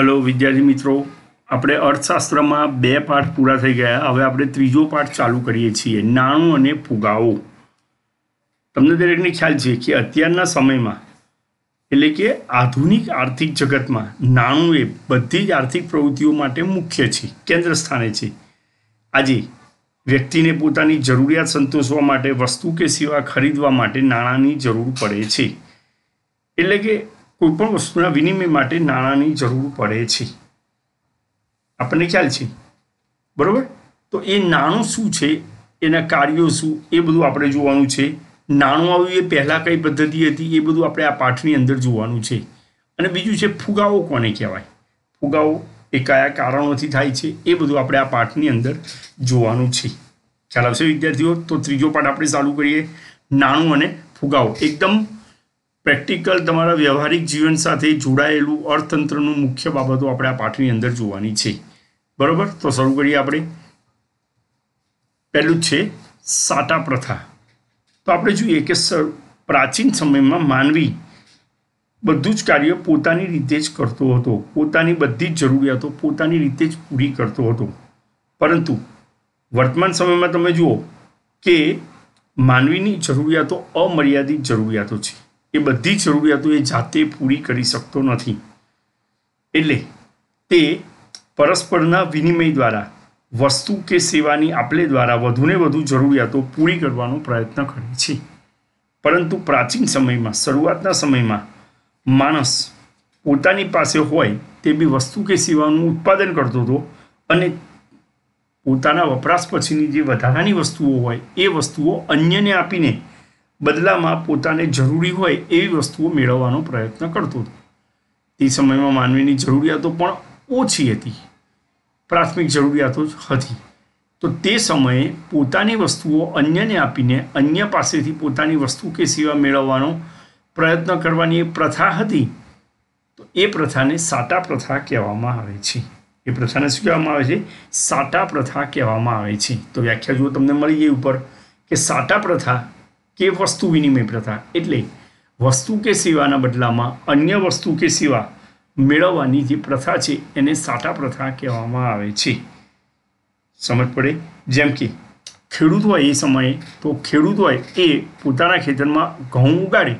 hello વિદ્યાર્થી મિત્રો આપણે અર્થશાસ્ત્રમાં બે પાઠ પૂરા થઈ ગયા હવે આપણે ત્રીજો પાઠ ચાલુ કરીએ છીએ નાણું અને ફુગાવો તમને દરેકને ખ્યાલ છે કે અત્યારના સમયમાં એટલે કે આધુનિક આર્થિક જગતમાં નાણું એ બધી જ આર્થિક પ્રવૃત્તિઓ માટે મુખ્ય છે કેન્દ્ર સ્થાને છે આજે વ્યક્તિને પોતાની જરૂરિયાત સંતોષવા માટે વસ્તુ કે સેવા ખરીદવા માટે નાણાંની જરૂર પડે છે એટલે કે કોઈપણ વસ્તુના વિનિમય માટે નાણાંની જરૂર પડે છે આપણને ખ્યાલ છે બરાબર તો એ નાણું શું છે એના કાર્યો શું એ બધું આપણે જોવાનું છે નાણું આવ્યું એ પહેલાં કઈ પદ્ધતિ હતી એ બધું આપણે આ પાઠની અંદર જોવાનું છે અને બીજું છે ફુગાવો કોને કહેવાય ફુગાવો એ કયા કારણોથી થાય છે એ બધું આપણે આ પાઠની અંદર જોવાનું છે ખ્યાલ આવશે વિદ્યાર્થીઓ તો ત્રીજો પાઠ આપણે ચાલુ કરીએ નાણું અને ફુગાવો એકદમ પ્રેક્ટિકલ તમારા વ્યવહારિક જીવન સાથે જોડાયેલું અર્થતંત્રનું મુખ્ય બાબતો આપણે આ પાઠની અંદર જોવાની છે બરાબર તો શરૂ કરીએ આપણે પહેલું છે સાટા પ્રથા તો આપણે જોઈએ કે પ્રાચીન સમયમાં માનવી બધું જ કાર્ય પોતાની રીતે જ કરતો હતો પોતાની બધી જ જરૂરિયાતો પોતાની રીતે જ પૂરી કરતો હતો પરંતુ વર્તમાન સમયમાં તમે જુઓ કે માનવીની જરૂરિયાતો અમર્યાદિત જરૂરિયાતો છે એ બધી જરૂરિયાતો એ જાતે પૂરી કરી શકતો નથી એટલે તે પરસ્પરના વિનિમય દ્વારા વસ્તુ કે સેવાની આપલે દ્વારા વધુને વધુ જરૂરિયાતો પૂરી કરવાનો પ્રયત્ન કરે છે પરંતુ પ્રાચીન સમયમાં શરૂઆતના સમયમાં માણસ પોતાની પાસે હોય તે બી વસ્તુ કે સેવાનું ઉત્પાદન કરતો હતો અને પોતાના વપરાશ પછીની જે વધારાની વસ્તુઓ હોય એ વસ્તુઓ અન્યને આપીને બદલામાં પોતાને જરૂરી હોય એવી વસ્તુઓ મેળવવાનો પ્રયત્ન કરતો હતો તે સમયમાં માનવીની જરૂરિયાતો પણ ઓછી હતી પ્રાથમિક જરૂરિયાતો જ હતી તો તે સમયે પોતાની વસ્તુઓ અન્યને આપીને અન્ય પાસેથી પોતાની વસ્તુ કે સેવા મેળવવાનો પ્રયત્ન કરવાની એ પ્રથા હતી તો એ પ્રથાને સાટા પ્રથા કહેવામાં આવે છે એ પ્રથાને શું કહેવામાં આવે છે સાટા પ્રથા કહેવામાં આવે છે તો વ્યાખ્યા જુઓ તમને મળી ગઈ ઉપર કે સાટા પ્રથા કે વસ્તુ વિનિમય પ્રથા એટલે વસ્તુ કે સેવાના બદલામાં અન્ય વસ્તુ કે સેવા મેળવવાની જે પ્રથા છે એને સાટા પ્રથા કહેવામાં આવે છે સમજ પડે જેમ કે ખેડૂત હોય એ સમયે તો ખેડૂત હોય એ પોતાના ખેતરમાં ઘઉં ઉગાડે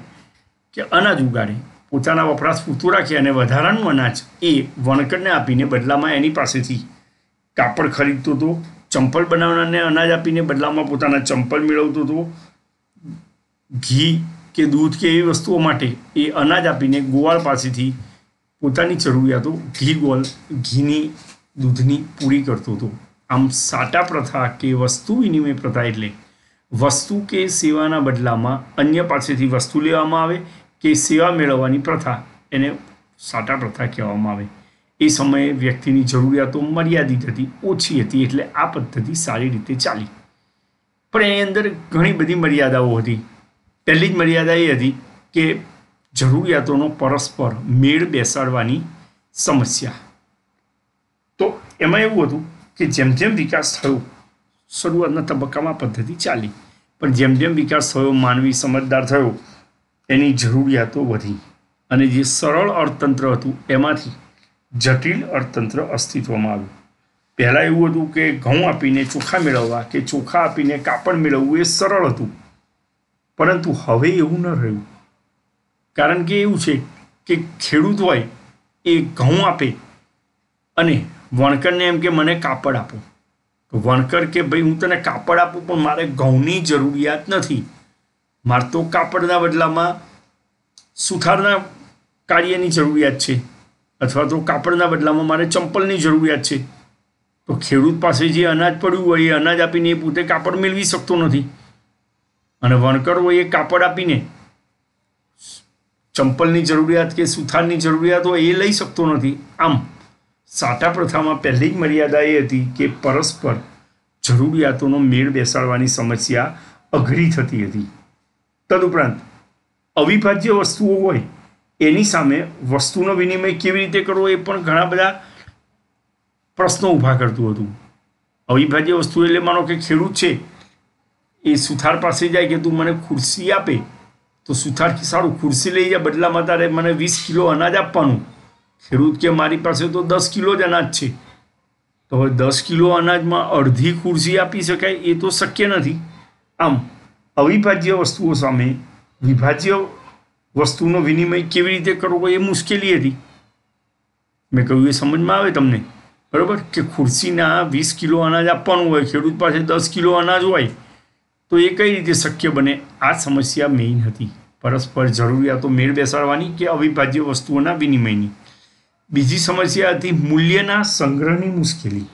કે અનાજ ઉગાડે પોતાના વપરાશ પૂરતું રાખે અને વધારાનું અનાજ એ વણકરને આપીને બદલામાં એની પાસેથી કાપડ ખરીદતો હતો ચંપલ બનાવનારને અનાજ આપીને બદલામાં પોતાના ચંપલ મેળવતો હતો ઘી કે દૂધ કે એવી વસ્તુઓ માટે એ અનાજ આપીને ગોવાળ પાસેથી પોતાની જરૂરિયાતો ઘી ગોળ ઘીની દૂધની પૂરી કરતો હતો આમ સાટા પ્રથા કે વસ્તુ વિનિમય પ્રથા એટલે વસ્તુ કે સેવાના બદલામાં અન્ય પાસેથી વસ્તુ લેવામાં આવે કે સેવા મેળવવાની પ્રથા એને સાટા પ્રથા કહેવામાં આવે એ સમયે વ્યક્તિની જરૂરિયાતો મર્યાદિત હતી ઓછી હતી એટલે આ પદ્ધતિ સારી રીતે ચાલી પણ એની અંદર ઘણી બધી મર્યાદાઓ હતી પહેલી જ મર્યાદા એ હતી કે જરૂરિયાતોનો પરસ્પર મેળ બેસાડવાની સમસ્યા તો એમાં એવું હતું કે જેમ જેમ વિકાસ થયો શરૂઆતના તબક્કામાં પદ્ધતિ ચાલી પણ જેમ જેમ વિકાસ થયો માનવી સમજદાર થયો એની જરૂરિયાતો વધી અને જે સરળ અર્થતંત્ર હતું એમાંથી જટિલ અર્થતંત્ર અસ્તિત્વમાં આવ્યું પહેલાં એવું હતું કે ઘઉં આપીને ચોખા મેળવવા કે ચોખા આપીને કાપડ મેળવવું એ સરળ હતું પરંતુ હવે એવું ન રહ્યું કારણ કે એવું છે કે ખેડૂત હોય એ ઘઉં આપે અને વણકરને એમ કે મને કાપડ આપો તો વણકર કે ભાઈ હું તને કાપડ આપું પણ મારે ઘઉંની જરૂરિયાત નથી મારે તો કાપડના બદલામાં સુથારના કાર્યની જરૂરિયાત છે અથવા તો કાપડના બદલામાં મારે ચંપલની જરૂરિયાત છે તો ખેડૂત પાસે જે અનાજ પડ્યું હોય એ અનાજ આપીને એ પોતે કાપડ મેળવી શકતો નથી અને વણકરો એ કાપડ આપીને ચંપલની જરૂરિયાત કે સુથારની જરૂરિયાત હોય એ લઈ શકતો નથી આમ સાટા પ્રથામાં પહેલી જ મર્યાદા એ હતી કે પરસ્પર જરૂરિયાતોનો મેળ બેસાડવાની સમસ્યા અઘરી થતી હતી તદુપરાંત અવિભાજ્ય વસ્તુઓ હોય એની સામે વસ્તુનો વિનિમય કેવી રીતે કરવો એ પણ ઘણા બધા પ્રશ્નો ઊભા કરતું હતું અવિભાજ્ય વસ્તુ એટલે માનો કે ખેડૂત છે એ સુથાર પાસે જાય કે તું મને ખુરશી આપે તો સુથાર સારું ખુરશી લઈ જાય બદલામાં તારે મને વીસ કિલો અનાજ આપવાનું ખેડૂત કે મારી પાસે તો દસ કિલો જ અનાજ છે તો હવે દસ કિલો અનાજમાં અડધી ખુરશી આપી શકાય એ તો શક્ય નથી આમ અવિભાજ્ય વસ્તુઓ સામે વિભાજ્ય વસ્તુનો વિનિમય કેવી રીતે કરવો એ મુશ્કેલી હતી મેં કહ્યું એ સમજમાં આવે તમને બરાબર કે ખુરશીના વીસ કિલો અનાજ આપવાનું હોય ખેડૂત પાસે દસ કિલો અનાજ હોય તો એ કઈ રીતે શક્ય બને આ સમસ્યા મેઇન હતી પરસ્પર જરૂરિયાતો મેળ બેસાડવાની કે અવિભાજ્ય વસ્તુઓના વિનિમયની બીજી સમસ્યા હતી મૂલ્યના સંગ્રહની મુશ્કેલી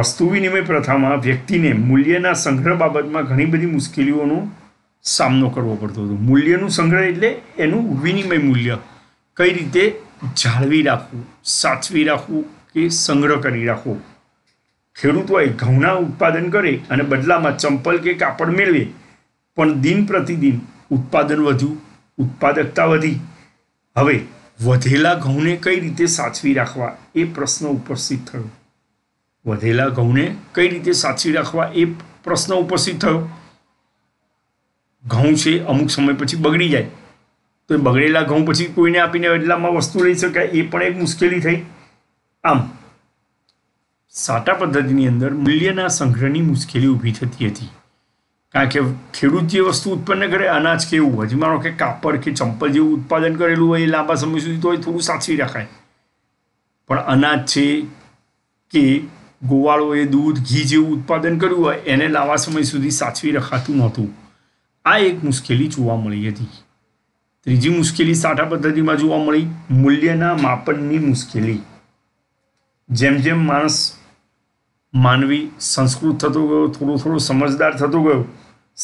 વસ્તુ વિનિમય પ્રથામાં વ્યક્તિને મૂલ્યના સંગ્રહ બાબતમાં ઘણી બધી મુશ્કેલીઓનો સામનો કરવો પડતો હતો મૂલ્યનું સંગ્રહ એટલે એનું વિનિમય મૂલ્ય કઈ રીતે જાળવી રાખવું સાચવી રાખવું કે સંગ્રહ કરી રાખવો ખેડૂતોએ ઘઉંના ઉત્પાદન કરે અને બદલામાં ચંપલ કે કાપડ મેળવે પણ દિન પ્રતિદિન ઉત્પાદન વધુ ઉત્પાદકતા વધી હવે વધેલા ઘઉંને કઈ રીતે સાચવી રાખવા એ પ્રશ્ન ઉપસ્થિત થયો વધેલા ઘઉંને કઈ રીતે સાચવી રાખવા એ પ્રશ્ન ઉપસ્થિત થયો ઘઉં છે અમુક સમય પછી બગડી જાય તો એ બગડેલા ઘઉં પછી કોઈને આપીને બદલામાં વસ્તુ લઈ શકાય એ પણ એક મુશ્કેલી થઈ આમ સાટા પદ્ધતિની અંદર મૂલ્યના સંગ્રહની મુશ્કેલી ઊભી થતી હતી કારણ કે ખેડૂત જે વસ્તુ ઉત્પન્ન કરે અનાજ કે એવું હોય માનો કે કાપડ કે ચંપલ જેવું ઉત્પાદન કરેલું હોય એ લાંબા સમય સુધી તો એ થોડું સાચવી રાખાય પણ અનાજ છે કે ગોવાળો એ દૂધ ઘી જેવું ઉત્પાદન કર્યું હોય એને લાંબા સમય સુધી સાચવી રખાતું નહોતું આ એક મુશ્કેલી જોવા મળી હતી ત્રીજી મુશ્કેલી સાઠા પદ્ધતિમાં જોવા મળી મૂલ્યના માપનની મુશ્કેલી જેમ જેમ માણસ માનવી સંસ્કૃત થતો ગયો થોડો થોડો સમજદાર થતો ગયો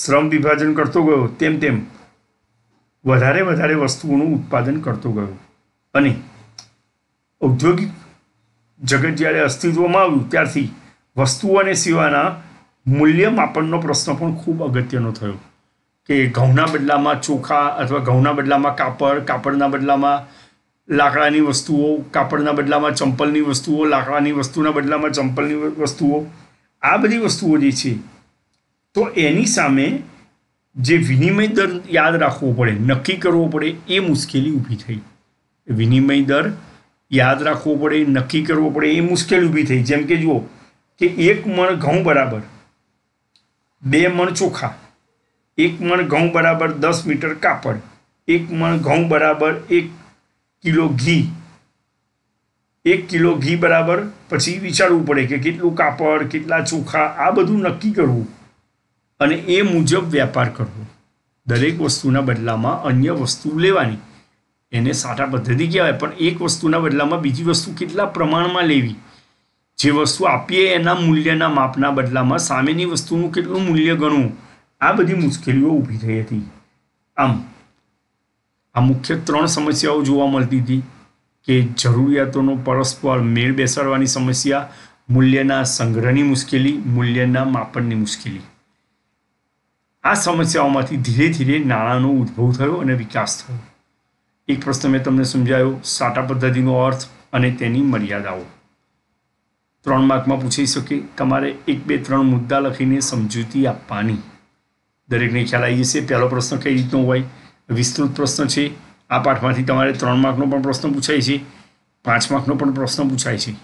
શ્રમ વિભાજન કરતો ગયો તેમ તેમ વધારે વધારે વસ્તુઓનું ઉત્પાદન કરતો ગયો અને ઔદ્યોગિક જગત જ્યારે અસ્તિત્વમાં આવ્યું ત્યારથી વસ્તુઓ અને સેવાના મૂલ્ય માપનનો પ્રશ્ન પણ ખૂબ અગત્યનો થયો કે ઘઉંના બદલામાં ચોખા અથવા ઘઉંના બદલામાં કાપડ કાપડના બદલામાં લાકડાની વસ્તુઓ કાપડના બદલામાં ચંપલની વસ્તુઓ લાકડાની વસ્તુના બદલામાં ચંપલની વસ્તુઓ આ બધી વસ્તુઓ જે છે તો એની સામે જે વિનિમય દર યાદ રાખવો પડે નક્કી કરવો પડે એ મુશ્કેલી ઊભી થઈ વિનિમય દર યાદ રાખવો પડે નક્કી કરવો પડે એ મુશ્કેલી ઊભી થઈ જેમ કે જુઓ કે એક મણ ઘઉં બરાબર બે મણ ચોખા એક મણ ઘઉં બરાબર દસ મીટર કાપડ એક મણ ઘઉં બરાબર એક કિલો ઘી એક કિલો ઘી બરાબર પછી વિચારવું પડે કે કેટલું કાપડ કેટલા ચોખા આ બધું નક્કી કરવું અને એ મુજબ વ્યાપાર કરવો દરેક વસ્તુના બદલામાં અન્ય વસ્તુ લેવાની એને સાટા પદ્ધતિ કહેવાય પણ એક વસ્તુના બદલામાં બીજી વસ્તુ કેટલા પ્રમાણમાં લેવી જે વસ્તુ આપીએ એના મૂલ્યના માપના બદલામાં સામેની વસ્તુનું કેટલું મૂલ્ય ગણવું આ બધી મુશ્કેલીઓ ઊભી થઈ હતી આમ આ મુખ્ય ત્રણ સમસ્યાઓ જોવા મળતી હતી કે જરૂરિયાતોનો પરસ્પર મેળ બેસાડવાની સમસ્યા મૂલ્યના સંગ્રહની મુશ્કેલી મૂલ્યના માપનની મુશ્કેલી આ સમસ્યાઓમાંથી ધીરે ધીરે નાણાંનો ઉદ્ભવ થયો અને વિકાસ થયો એક પ્રશ્ન મેં તમને સમજાયો સાટા પદ્ધતિનો અર્થ અને તેની મર્યાદાઓ ત્રણ માર્કમાં પૂછી શકે તમારે એક બે ત્રણ મુદ્દા લખીને સમજૂતી આપવાની દરેકને ખ્યાલ આવી જશે પહેલો પ્રશ્ન કઈ રીતનો હોય વિસ્તૃત પ્રશ્ન છે આ પાઠમાંથી તમારે ત્રણ માર્કનો પણ પ્રશ્ન પૂછાય છે પાંચ માર્કનો પણ પ્રશ્ન પૂછાય છે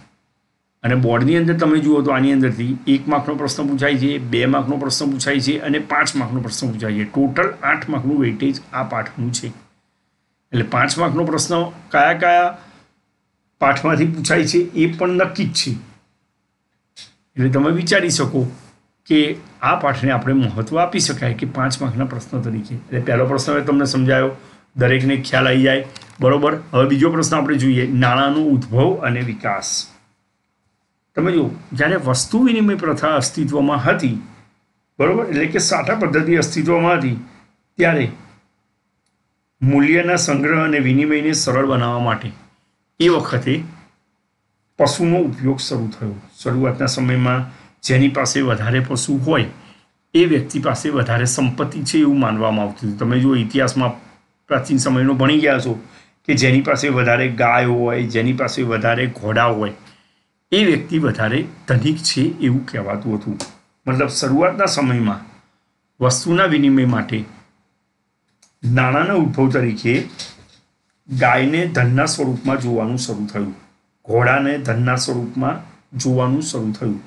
અને બોર્ડની અંદર તમે જુઓ તો આની અંદરથી એક માર્કનો પ્રશ્ન પૂછાય છે બે માર્કનો પ્રશ્ન પૂછાય છે અને પાંચ માર્કનો પ્રશ્ન પૂછાય છે ટોટલ આઠ માર્કનું વેઇટેજ આ પાઠનું છે એટલે પાંચ માર્કનો પ્રશ્ન કયા કયા પાઠમાંથી પૂછાય છે એ પણ નક્કી જ છે એટલે તમે વિચારી શકો કે આ પાઠને આપણે મહત્ત્વ આપી શકાય કે પાંચ માર્કના પ્રશ્ન તરીકે એટલે પહેલો પ્રશ્ન હવે તમને સમજાયો દરેકને ખ્યાલ આવી જાય બરાબર હવે બીજો પ્રશ્ન આપણે જોઈએ નાણાંનો ઉદ્ભવ અને વિકાસ તમે જુઓ જ્યારે વસ્તુ વિનિમય પ્રથા અસ્તિત્વમાં હતી બરોબર એટલે કે સાટા પદ્ધતિ અસ્તિત્વમાં હતી ત્યારે મૂલ્યના સંગ્રહ અને વિનિમયને સરળ બનાવવા માટે એ વખતે પશુનો ઉપયોગ શરૂ થયો શરૂઆતના સમયમાં જેની પાસે વધારે પશુ હોય એ વ્યક્તિ પાસે વધારે સંપત્તિ છે એવું માનવામાં આવતું હતું તમે જો ઇતિહાસમાં પ્રાચીન સમયનો ભણી ગયા છો કે જેની પાસે વધારે ગાય હોય જેની પાસે વધારે ઘોડા હોય એ વ્યક્તિ વધારે ધનિક છે એવું કહેવાતું હતું મતલબ શરૂઆતના સમયમાં વસ્તુના વિનિમય માટે નાણાંના ઉદ્ભવ તરીકે ગાયને ધનના સ્વરૂપમાં જોવાનું શરૂ થયું ઘોડાને ધનના સ્વરૂપમાં જોવાનું શરૂ થયું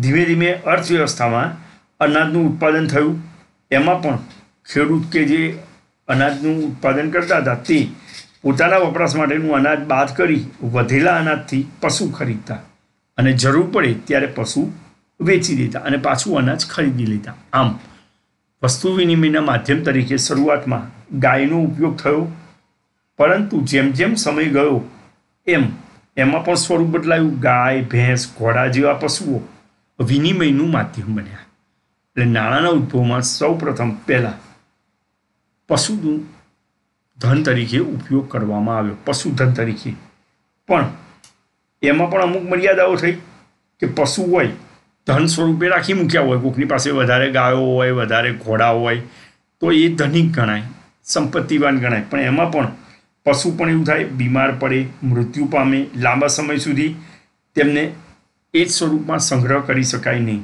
ધીમે ધીમે અર્થવ્યવસ્થામાં અનાજનું ઉત્પાદન થયું એમાં પણ ખેડૂત કે જે અનાજનું ઉત્પાદન કરતા હતા તે પોતાના વપરાશ માટેનું અનાજ બાદ કરી વધેલા અનાજથી પશુ ખરીદતા અને જરૂર પડે ત્યારે પશુ વેચી દેતા અને પાછું અનાજ ખરીદી લેતા આમ વસ્તુ વિનિમયના માધ્યમ તરીકે શરૂઆતમાં ગાયનો ઉપયોગ થયો પરંતુ જેમ જેમ સમય ગયો એમ એમાં પણ સ્વરૂપ બદલાયું ગાય ભેંસ ઘોડા જેવા પશુઓ વિનિમયનું માધ્યમ બન્યા એટલે નાણાંના ઉદ્ભવમાં સૌ પ્રથમ પહેલાં પશુનું ધન તરીકે ઉપયોગ કરવામાં આવ્યો પશુધન તરીકે પણ એમાં પણ અમુક મર્યાદાઓ થઈ કે પશુ હોય ધન સ્વરૂપે રાખી મૂક્યા હોય કોકની પાસે વધારે ગાયો હોય વધારે ઘોડા હોય તો એ ધનિક ગણાય સંપત્તિવાન ગણાય પણ એમાં પણ પશુ પણ એવું થાય બીમાર પડે મૃત્યુ પામે લાંબા સમય સુધી તેમને એ જ સ્વરૂપમાં સંગ્રહ કરી શકાય નહીં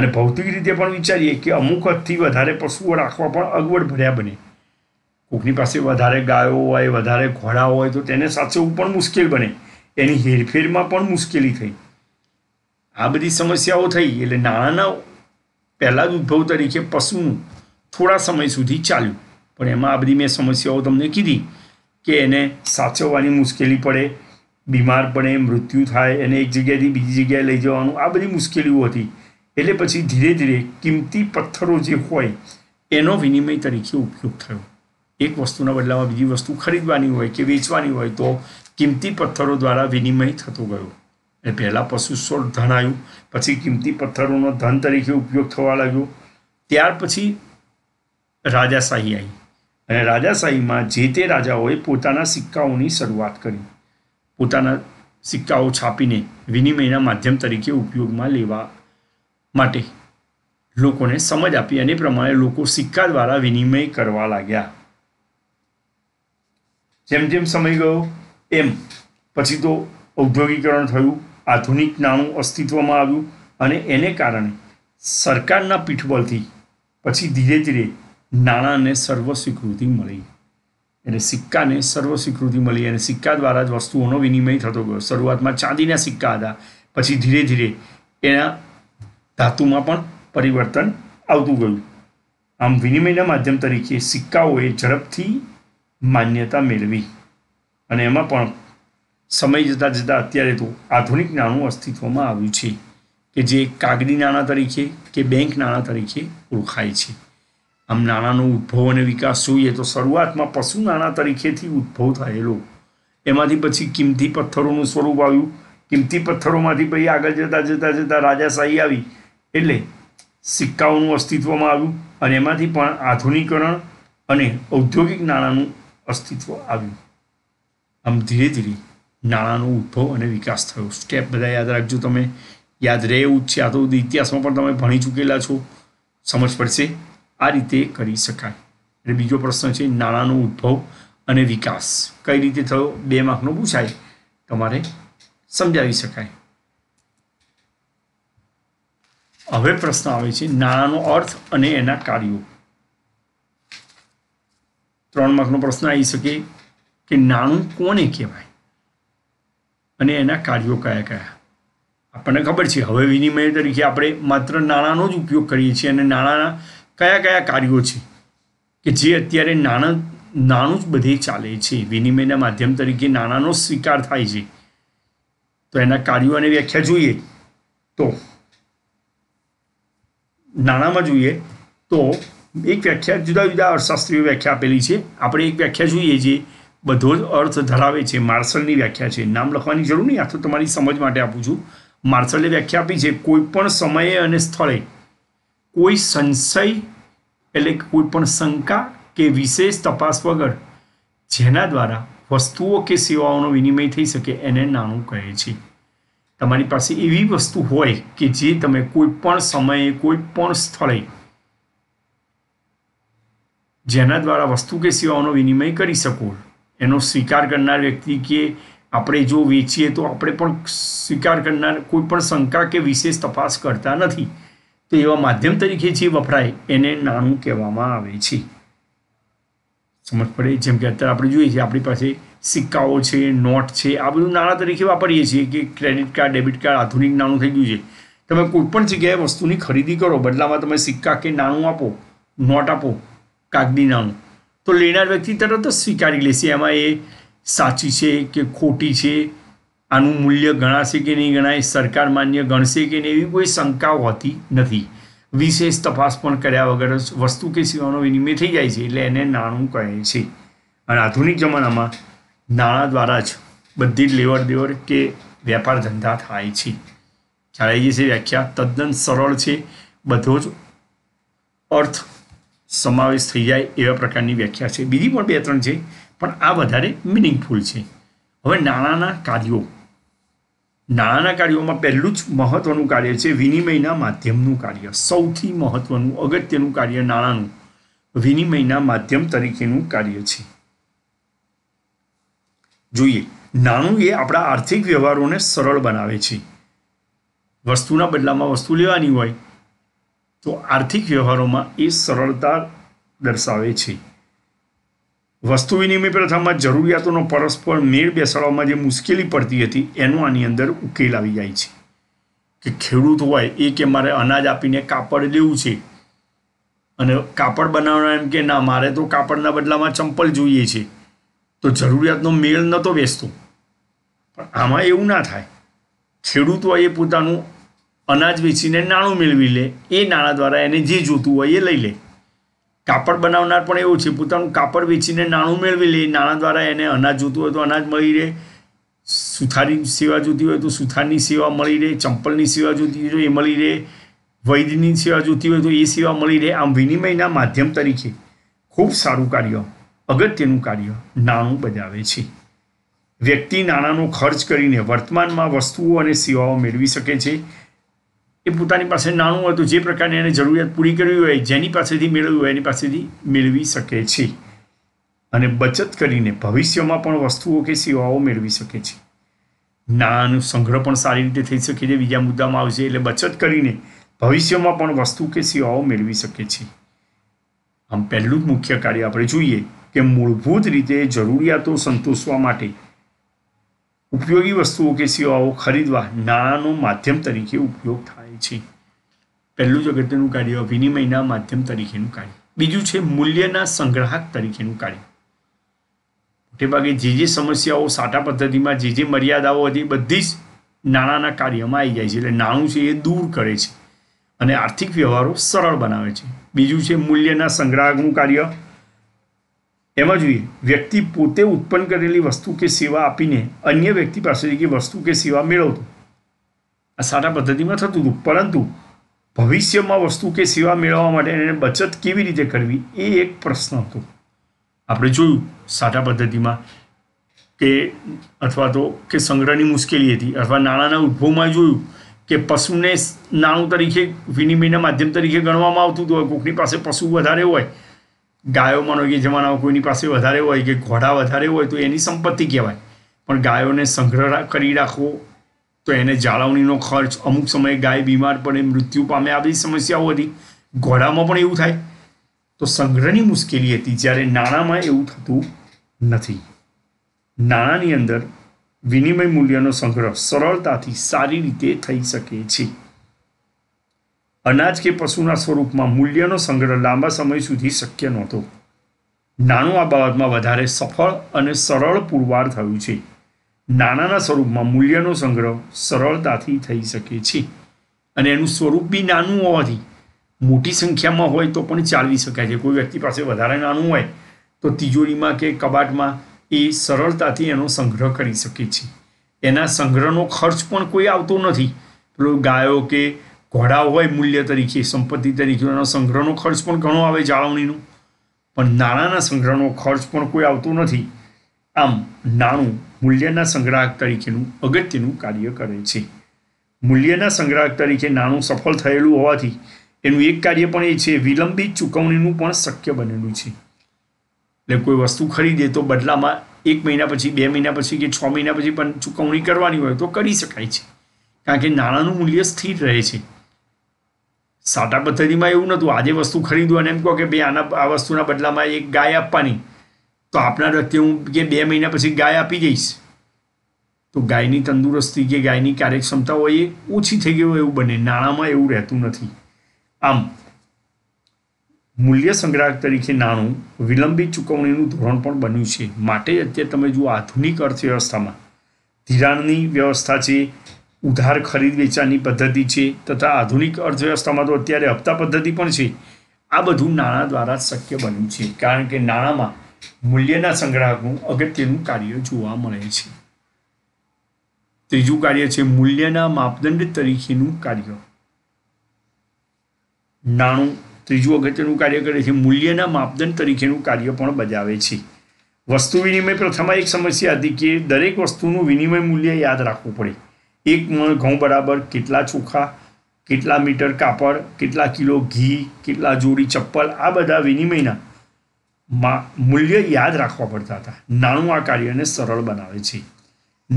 અને ભૌતિક રીતે પણ વિચારીએ કે અમુક હદથી વધારે પશુઓ રાખવા પણ અગવડ ભર્યા બને કોકની પાસે વધારે ગાયો હોય વધારે ઘોડા હોય તો તેને સાચવવું પણ મુશ્કેલ બને એની હેરફેરમાં પણ મુશ્કેલી થઈ આ બધી સમસ્યાઓ થઈ એટલે નાણાંના પહેલા જ ઉદ્ભવ તરીકે પશુનું થોડા સમય સુધી ચાલ્યું પણ એમાં આ બધી મેં સમસ્યાઓ તમને કીધી કે એને સાચવવાની મુશ્કેલી પડે બીમાર પડે મૃત્યુ થાય એને એક જગ્યાએથી બીજી જગ્યાએ લઈ જવાનું આ બધી મુશ્કેલીઓ હતી એટલે પછી ધીરે ધીરે કિંમતી પથ્થરો જે હોય એનો વિનિમય તરીકે ઉપયોગ થયો એક વસ્તુના બદલામાં બીજી વસ્તુ ખરીદવાની હોય કે વેચવાની હોય તો કિંમતી પથ્થરો દ્વારા વિનિમય થતો ગયો એટલે પહેલાં પશુ સ્વર ધન આવ્યું પછી કિંમતી પથ્થરોનો ધન તરીકે ઉપયોગ થવા લાગ્યો ત્યાર પછી રાજાશાહી આવી અને રાજાશાહીમાં જે તે રાજાઓએ પોતાના સિક્કાઓની શરૂઆત કરી પોતાના સિક્કાઓ છાપીને વિનિમયના માધ્યમ તરીકે ઉપયોગમાં લેવા માટે લોકોને સમજ આપી અને પ્રમાણે લોકો સિક્કા દ્વારા વિનિમય કરવા લાગ્યા જેમ જેમ સમય ગયો એમ પછી તો ઔદ્યોગિકરણ થયું આધુનિક નાણું અસ્તિત્વમાં આવ્યું અને એને કારણે સરકારના પીઠબળથી પછી ધીરે ધીરે નાણાંને સર્વ સ્વીકૃતિ મળી એટલે સિક્કાને સર્વ સ્વીકૃતિ મળી અને સિક્કા દ્વારા જ વસ્તુઓનો વિનિમય થતો ગયો શરૂઆતમાં ચાંદીના સિક્કા હતા પછી ધીરે ધીરે એના ધાતુમાં પણ પરિવર્તન આવતું ગયું આમ વિનિમયના માધ્યમ તરીકે સિક્કાઓએ ઝડપથી માન્યતા મેળવી અને એમાં પણ સમય જતાં જતાં અત્યારે તો આધુનિક નાણું અસ્તિત્વમાં આવ્યું છે કે જે કાગડી નાણાં તરીકે કે બેંક નાણાં તરીકે ઓળખાય છે આમ નાણાંનો ઉદ્ભવ અને વિકાસ જોઈએ તો શરૂઆતમાં પશુ નાણાં તરીકેથી ઉદ્ભવ થયેલો એમાંથી પછી કિંમતી પથ્થરોનું સ્વરૂપ આવ્યું કિંમતી પથ્થરોમાંથી પછી આગળ જતાં જતાં જતાં રાજાશાહી આવી એટલે સિક્કાઓનું અસ્તિત્વમાં આવ્યું અને એમાંથી પણ આધુનિકરણ અને ઔદ્યોગિક નાણાંનું અસ્તિત્વ આવ્યું આમ ધીરે ધીરે નાણાંનો ઉદ્ભવ અને વિકાસ થયો સ્ટેપ બધા યાદ રાખજો તમે યાદ રહે એવું છે આ તો ઇતિહાસમાં પણ તમે ભણી ચૂકેલા છો સમજ પડશે આ રીતે કરી શકાય અને બીજો પ્રશ્ન છે નાણાંનો ઉદ્ભવ અને વિકાસ કઈ રીતે થયો બે માર્કનો પૂછાય તમારે સમજાવી શકાય હવે પ્રશ્ન આવે છે નાણાંનો અર્થ અને એના કાર્યો ત્રણ માર્કનો પ્રશ્ન આવી શકે કે નાણું કોને કહેવાય અને એના કાર્યો કયા કયા આપણને ખબર છે હવે વિનિમય તરીકે આપણે માત્ર નાણાંનો જ ઉપયોગ કરીએ છીએ અને નાણાંના કયા કયા કાર્યો છે કે જે અત્યારે નાણાં નાણું જ બધે ચાલે છે વિનિમયના માધ્યમ તરીકે નાણાંનો સ્વીકાર થાય છે તો એના કાર્યો અને વ્યાખ્યા જોઈએ તો નાણાંમાં જોઈએ તો એક વ્યાખ્યા જુદા જુદા અર્થશાસ્ત્રીઓ વ્યાખ્યા આપેલી છે આપણે એક વ્યાખ્યા જોઈએ જે બધો જ અર્થ ધરાવે છે માર્શલની વ્યાખ્યા છે નામ લખવાની જરૂર નહીં આ તો તમારી સમજ માટે આપું છું માર્શલે વ્યાખ્યા આપી છે કોઈપણ સમયે અને સ્થળે કોઈ સંશય એટલે કોઈ પણ શંકા કે વિશેષ તપાસ વગર જેના દ્વારા વસ્તુઓ કે સેવાઓનો વિનિમય થઈ શકે એને નાણું કહે છે તમારી પાસે એવી વસ્તુ હોય કે જે તમે કોઈ પણ સમયે કોઈ પણ સ્થળે જેના દ્વારા વસ્તુ કે સેવાઓનો વિનિમય કરી શકો એનો સ્વીકાર કરનાર વ્યક્તિ કે આપણે જો વેચીએ તો આપણે પણ સ્વીકાર કરનાર કોઈ પણ શંકા કે વિશેષ તપાસ કરતા નથી તો એવા માધ્યમ તરીકે જે વપરાય એને નાણું કહેવામાં આવે છે સમજ પડે જેમ કે અત્યારે આપણે જોઈએ છીએ આપણી પાસે સિક્કાઓ છે નોટ છે આ બધું નાણાં તરીકે વાપરીએ છીએ કે ક્રેડિટ કાર્ડ ડેબિટ કાર્ડ આધુનિક નાણું થઈ ગયું છે તમે કોઈપણ જગ્યાએ વસ્તુની ખરીદી કરો બદલામાં તમે સિક્કા કે નાણું આપો નોટ આપો કાગદી નાણું તો લેનાર વ્યક્તિ તરત જ સ્વીકારી લેશે એમાં એ સાચી છે કે ખોટી છે આનું મૂલ્ય ગણાશે કે નહીં ગણાય સરકાર માન્ય ગણશે કે નહીં એવી કોઈ શંકા હોતી નથી વિશેષ તપાસ પણ કર્યા વગર જ વસ્તુ કે સેવાનો વિનિમય થઈ જાય છે એટલે એને નાણું કહે છે અને આધુનિક જમાનામાં નાણાં દ્વારા જ બધી જ લેવડ દેવડ કે વેપાર ધંધા થાય છે ખ્યાલ આવી છે વ્યાખ્યા તદ્દન સરળ છે બધો જ અર્થ સમાવેશ થઈ જાય એવા પ્રકારની વ્યાખ્યા છે બીજી પણ બે ત્રણ છે પણ આ વધારે મિનિંગફુલ છે હવે નાણાંના કાર્યો નાણાંના કાર્યોમાં પહેલું જ મહત્ત્વનું કાર્ય છે વિનિમયના માધ્યમનું કાર્ય સૌથી મહત્ત્વનું અગત્યનું કાર્ય નાણાંનું વિનિમયના માધ્યમ તરીકેનું કાર્ય છે જોઈએ નાણું એ આપણા આર્થિક વ્યવહારોને સરળ બનાવે છે વસ્તુના બદલામાં વસ્તુ લેવાની હોય તો આર્થિક વ્યવહારોમાં એ સરળતા દર્શાવે છે વસ્તુ વિનિમય પ્રથામાં જરૂરિયાતોનો પરસ્પર મેળ બેસાડવામાં જે મુશ્કેલી પડતી હતી એનો આની અંદર ઉકેલ આવી જાય છે કે ખેડૂત હોય એ કે મારે અનાજ આપીને કાપડ લેવું છે અને કાપડ બનાવવા એમ કે ના મારે તો કાપડના બદલામાં ચંપલ જોઈએ છે તો જરૂરિયાતનો મેળ નહોતો બેસતો પણ આમાં એવું ના થાય ખેડૂત હોય એ પોતાનું અનાજ વેચીને નાણું મેળવી લે એ નાણાં દ્વારા એને જે જોતું હોય એ લઈ લે કાપડ બનાવનાર પણ એવું છે પોતાનું કાપડ વેચીને નાણું મેળવી લે નાણાં દ્વારા એને અનાજ જોતું હોય તો અનાજ મળી રહે સુથારી સેવા જોતી હોય તો સુથારની સેવા મળી રહે ચંપલની સેવા જોતી હોય તો એ મળી રહે વૈદ્યની સેવા જોતી હોય તો એ સેવા મળી રહે આમ વિનિમયના માધ્યમ તરીકે ખૂબ સારું કાર્ય અગત્યનું કાર્ય નાણું બજાવે છે વ્યક્તિ નાણાંનો ખર્ચ કરીને વર્તમાનમાં વસ્તુઓ અને સેવાઓ મેળવી શકે છે એ પોતાની પાસે નાણું હતું જે પ્રકારની એને જરૂરિયાત પૂરી કરવી હોય જેની પાસેથી મેળવ્યું હોય એની પાસેથી મેળવી શકે છે અને બચત કરીને ભવિષ્યમાં પણ વસ્તુઓ કે સેવાઓ મેળવી શકે છે નાનું સંગ્રહ પણ સારી રીતે થઈ શકે છે બીજા મુદ્દામાં આવશે એટલે બચત કરીને ભવિષ્યમાં પણ વસ્તુ કે સેવાઓ મેળવી શકે છે આમ પહેલું જ મુખ્ય કાર્ય આપણે જોઈએ કે મૂળભૂત રીતે જરૂરિયાતો સંતોષવા માટે ઉપયોગી વસ્તુઓ કે સેવાઓ ખરીદવા નાણાંનો માધ્યમ તરીકે ઉપયોગ થાય છે પહેલું જગતનું કાર્ય વિનિમયના માધ્યમ તરીકેનું કાર્ય બીજું છે મૂલ્યના સંગ્રાહક તરીકેનું કાર્ય મોટેભાગે જે જે સમસ્યાઓ સાટા પદ્ધતિમાં જે જે મર્યાદાઓ હતી બધી જ નાણાંના કાર્યમાં આવી જાય છે એટલે નાણું છે એ દૂર કરે છે અને આર્થિક વ્યવહારો સરળ બનાવે છે બીજું છે મૂલ્યના સંગ્રાહકનું કાર્ય એમાં જોઈએ વ્યક્તિ પોતે ઉત્પન્ન કરેલી વસ્તુ કે સેવા આપીને અન્ય વ્યક્તિ પાસેથી વસ્તુ કે સેવા મેળવતો આ સારા પદ્ધતિમાં થતું હતું પરંતુ ભવિષ્યમાં વસ્તુ કે સેવા મેળવવા માટે એને બચત કેવી રીતે કરવી એ એક પ્રશ્ન હતો આપણે જોયું સાટા પદ્ધતિમાં કે અથવા તો કે સંગ્રહની મુશ્કેલી હતી અથવા નાણાંના ઉદ્ભવમાં જોયું કે પશુને નાણું તરીકે વિનિમયના માધ્યમ તરીકે ગણવામાં આવતું હતું કોકની પાસે પશુ વધારે હોય ગાયો માનો કે જમાનામાં કોઈની પાસે વધારે હોય કે ઘોડા વધારે હોય તો એની સંપત્તિ કહેવાય પણ ગાયોને સંગ્રહ કરી રાખવો તો એને જાળવણીનો ખર્ચ અમુક સમયે ગાય બીમાર પડે મૃત્યુ પામે આ બધી સમસ્યાઓ હતી ઘોડામાં પણ એવું થાય તો સંગ્રહની મુશ્કેલી હતી જ્યારે નાણાંમાં એવું થતું નથી નાણાંની અંદર વિનિમય મૂલ્યનો સંગ્રહ સરળતાથી સારી રીતે થઈ શકે છે અનાજ કે પશુના સ્વરૂપમાં મૂલ્યનો સંગ્રહ લાંબા સમય સુધી શક્ય નહોતો નાણું આ બાબતમાં વધારે સફળ અને સરળ પુરવાર થયું છે નાણાંના સ્વરૂપમાં મૂલ્યનો સંગ્રહ સરળતાથી થઈ શકે છે અને એનું સ્વરૂપ બી નાનું હોવાથી મોટી સંખ્યામાં હોય તો પણ ચાલવી શકાય છે કોઈ વ્યક્તિ પાસે વધારે નાનું હોય તો તિજોરીમાં કે કબાટમાં એ સરળતાથી એનો સંગ્રહ કરી શકે છે એના સંગ્રહનો ખર્ચ પણ કોઈ આવતો નથી પેલો ગાયો કે ઘોડા હોય મૂલ્ય તરીકે સંપત્તિ તરીકે એનો સંગ્રહનો ખર્ચ પણ ઘણો આવે જાળવણીનો પણ નાણાંના સંગ્રહનો ખર્ચ પણ કોઈ આવતો નથી આમ નાણું મૂલ્યના સંગ્રાહક તરીકેનું અગત્યનું કાર્ય કરે છે મૂલ્યના સંગ્રાહક તરીકે નાણું સફળ થયેલું હોવાથી એનું એક કાર્ય પણ એ છે વિલંબિત ચૂકવણીનું પણ શક્ય બનેલું છે એટલે કોઈ વસ્તુ ખરીદે તો બદલામાં એક મહિના પછી બે મહિના પછી કે છ મહિના પછી પણ ચૂકવણી કરવાની હોય તો કરી શકાય છે કારણ કે નાણાંનું મૂલ્ય સ્થિર રહે છે સાટા પદ્ધતિમાં એવું નહોતું આજે વસ્તુ ખરીદવું અને એમ કહો કે બે આના આ વસ્તુના બદલામાં એક ગાય આપવાની તો આપનાર વખતે હું કે બે મહિના પછી ગાય આપી જઈશ તો ગાયની તંદુરસ્તી કે ગાયની કાર્યક્ષમતા હોય એ ઓછી થઈ ગઈ હોય એવું બને નાણાંમાં એવું રહેતું નથી આમ મૂલ્ય સંગ્રાહક તરીકે નાણું વિલંબિત ચૂકવણીનું ધોરણ પણ બન્યું છે માટે અત્યારે તમે જુઓ આધુનિક અર્થવ્યવસ્થામાં ધિરાણની વ્યવસ્થા છે ઉધાર ખરીદ વેચાણની પદ્ધતિ છે તથા આધુનિક અર્થવ્યવસ્થામાં તો અત્યારે હપ્તા પદ્ધતિ પણ છે આ બધું નાણાં દ્વારા શક્ય બન્યું છે કારણ કે નાણાંમાં મૂલ્યના સંગ્રાહકનું અગત્યનું કાર્ય જોવા મળે છે ત્રીજું કાર્ય છે મૂલ્યના માપદંડ તરીકેનું કાર્ય નાણું ત્રીજું અગત્યનું કાર્ય કરે છે મૂલ્યના માપદંડ તરીકેનું કાર્ય પણ બજાવે છે વસ્તુ વિનિમય પ્રથામાં એક સમસ્યા હતી કે દરેક વસ્તુનું વિનિમય મૂલ્ય યાદ રાખવું પડે એક મણ ઘઉં બરાબર કેટલા ચોખા કેટલા મીટર કાપડ કેટલા કિલો ઘી કેટલા જોડી ચપ્પલ આ બધા વિનિમયના મૂલ્ય યાદ રાખવા પડતા હતા નાણું આ કાર્યને સરળ બનાવે છે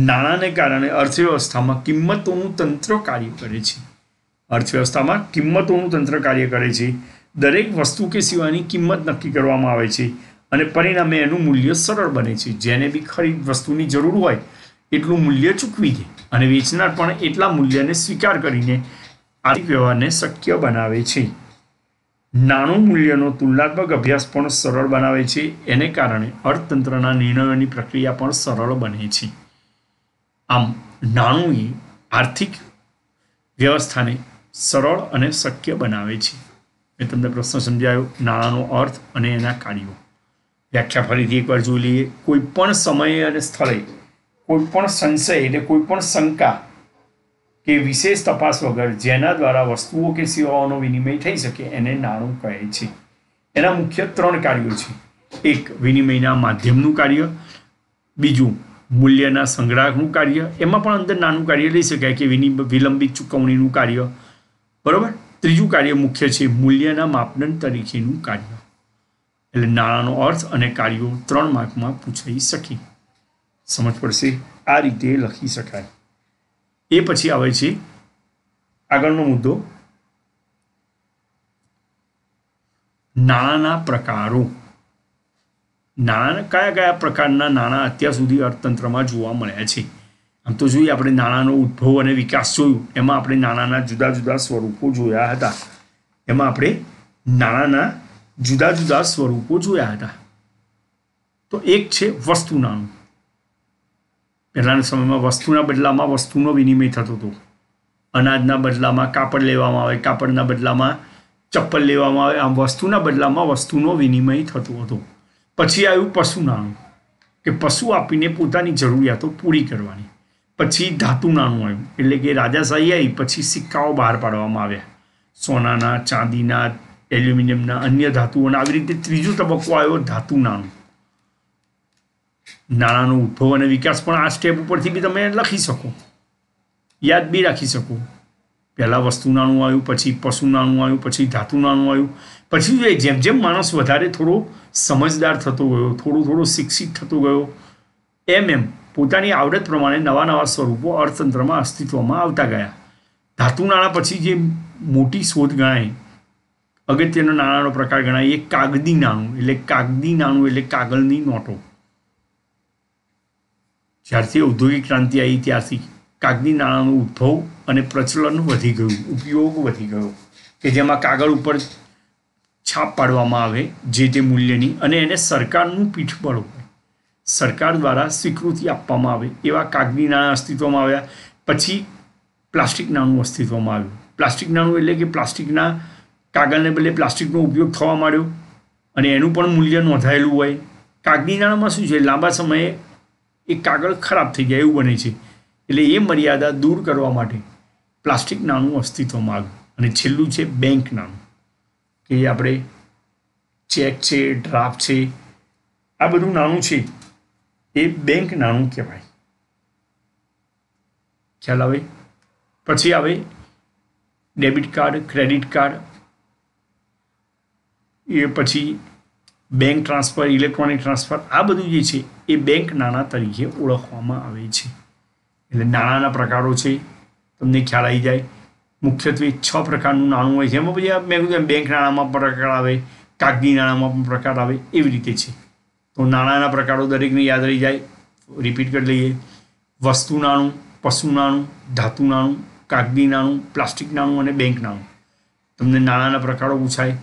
નાણાંને કારણે અર્થવ્યવસ્થામાં કિંમતોનું તંત્ર કાર્ય કરે છે અર્થવ્યવસ્થામાં કિંમતોનું તંત્ર કાર્ય કરે છે દરેક વસ્તુ કે સિવાયની કિંમત નક્કી કરવામાં આવે છે અને પરિણામે એનું મૂલ્ય સરળ બને છે જેને બી ખરીદ વસ્તુની જરૂર હોય એટલું મૂલ્ય ચૂકવી દે અને વેચનાર પણ એટલા મૂલ્યને સ્વીકાર કરીને આર્થિક વ્યવહારને શક્ય બનાવે છે નાણું મૂલ્યનો તુલનાત્મક અભ્યાસ પણ સરળ બનાવે છે એને કારણે અર્થતંત્રના નિર્ણયોની પ્રક્રિયા પણ સરળ બને છે આમ નાણું એ આર્થિક વ્યવસ્થાને સરળ અને શક્ય બનાવે છે મેં તમને પ્રશ્ન સમજાયો નાણાંનો અર્થ અને એના કાર્યો વ્યાખ્યા ફરીથી એકવાર જોઈ લઈએ કોઈ પણ સમયે અને સ્થળે કોઈ પણ સંશય એટલે કોઈ પણ શંકા કે વિશેષ તપાસ વગર જેના દ્વારા વસ્તુઓ કે સેવાઓનો વિનિમય થઈ શકે એને નાણું કહે છે એના મુખ્ય ત્રણ કાર્યો છે એક વિનિમયના માધ્યમનું કાર્ય બીજું મૂલ્યના સંગ્રહનું કાર્ય એમાં પણ અંદર નાનું કાર્ય લઈ શકાય કે વિલંબિત ચૂકવણીનું કાર્ય બરાબર ત્રીજું કાર્ય મુખ્ય છે મૂલ્યના માપદંડ તરીકેનું કાર્ય એટલે નાણાંનો અર્થ અને કાર્યો ત્રણ માર્કમાં પૂછાઈ શકે સમજ પડશે આ રીતે લખી શકાય એ પછી આવે છે આગળનો મુદ્દો નાણાંના પ્રકારો નાણાં કયા કયા પ્રકારના નાણાં અત્યાર સુધી અર્થતંત્રમાં જોવા મળ્યા છે આમ તો જોઈએ આપણે નાણાંનો ઉદ્ભવ અને વિકાસ જોયું એમાં આપણે નાણાંના જુદા જુદા સ્વરૂપો જોયા હતા એમાં આપણે નાણાંના જુદા જુદા સ્વરૂપો જોયા હતા તો એક છે વસ્તુ નાણું પહેલાંના સમયમાં વસ્તુના બદલામાં વસ્તુનો વિનિમય થતો હતો અનાજના બદલામાં કાપડ લેવામાં આવે કાપડના બદલામાં ચપ્પલ લેવામાં આવે આમ વસ્તુના બદલામાં વસ્તુનો વિનિમય થતો હતો પછી આવ્યું પશુનાણું કે પશુ આપીને પોતાની જરૂરિયાતો પૂરી કરવાની પછી ધાતુનાણું આવ્યું એટલે કે રાજાશાહી આવી પછી સિક્કાઓ બહાર પાડવામાં આવ્યા સોનાના ચાંદીના એલ્યુમિનિયમના અન્ય ધાતુઓના આવી રીતે ત્રીજો તબક્કો આવ્યો ધાતુનાણું નાણાંનો ઉદ્ભવ અને વિકાસ પણ આ સ્ટેપ ઉપરથી બી તમે લખી શકો યાદ બી રાખી શકો પહેલાં વસ્તુ નાણું આવ્યું પછી પશુ નાણું આવ્યું પછી ધાતુ નાણું આવ્યું પછી જેમ જેમ માણસ વધારે થોડો સમજદાર થતો ગયો થોડો થોડો શિક્ષિત થતો ગયો એમ એમ પોતાની આવડત પ્રમાણે નવા નવા સ્વરૂપો અર્થતંત્રમાં અસ્તિત્વમાં આવતા ગયા ધાતુ નાણાં પછી જે મોટી શોધ ગણાય અગત્યનો નાણાંનો પ્રકાર ગણાય એ કાગદી નાણું એટલે કાગદી નાણું એટલે કાગળની નોટો જ્યારથી ઔદ્યોગિક ક્રાંતિ આવી ત્યારથી કાગની નાણાંનો ઉદ્ભવ અને પ્રચલન વધી ગયું ઉપયોગ વધી ગયો કે જેમાં કાગળ ઉપર છાપ પાડવામાં આવે જે તે મૂલ્યની અને એને સરકારનું પીઠબળ હોય સરકાર દ્વારા સ્વીકૃતિ આપવામાં આવે એવા કાગની નાણાં અસ્તિત્વમાં આવ્યા પછી પ્લાસ્ટિક નાણું અસ્તિત્વમાં આવ્યું પ્લાસ્ટિક નાણું એટલે કે પ્લાસ્ટિકના કાગળને બદલે પ્લાસ્ટિકનો ઉપયોગ થવા માંડ્યો અને એનું પણ મૂલ્ય નોંધાયેલું હોય કાગની નાણામાં શું છે લાંબા સમયે એ કાગળ ખરાબ થઈ જાય એવું બને છે એટલે એ મર્યાદા દૂર કરવા માટે પ્લાસ્ટિક નાણું અસ્તિત્વમાં આવ્યું અને છેલ્લું છે બેંક નાણું કે આપણે ચેક છે ડ્રાફ્ટ છે આ બધું નાણું છે એ બેંક નાણું કહેવાય ખ્યાલ આવે પછી આવે ડેબિટ કાર્ડ ક્રેડિટ કાર્ડ એ પછી બેંક ટ્રાન્સફર ઇલેક્ટ્રોનિક ટ્રાન્સફર આ બધું જે છે એ બેંક નાણાં તરીકે ઓળખવામાં આવે છે એટલે નાણાંના પ્રકારો છે તમને ખ્યાલ આવી જાય મુખ્યત્વે છ પ્રકારનું નાણું હોય છે એમાં પછી મેં કીધું એમ બેંક નાણાંમાં પ્રકાર આવે કાગદી નાણાંમાં પણ પ્રકાર આવે એવી રીતે છે તો નાણાંના પ્રકારો દરેકને યાદ રહી જાય રિપીટ કરી લઈએ વસ્તુ નાણું પશુ નાણું ધાતુ નાણું કાગદી નાણું પ્લાસ્ટિક નાણું અને બેંક નાણું તમને નાણાંના પ્રકારો પૂછાય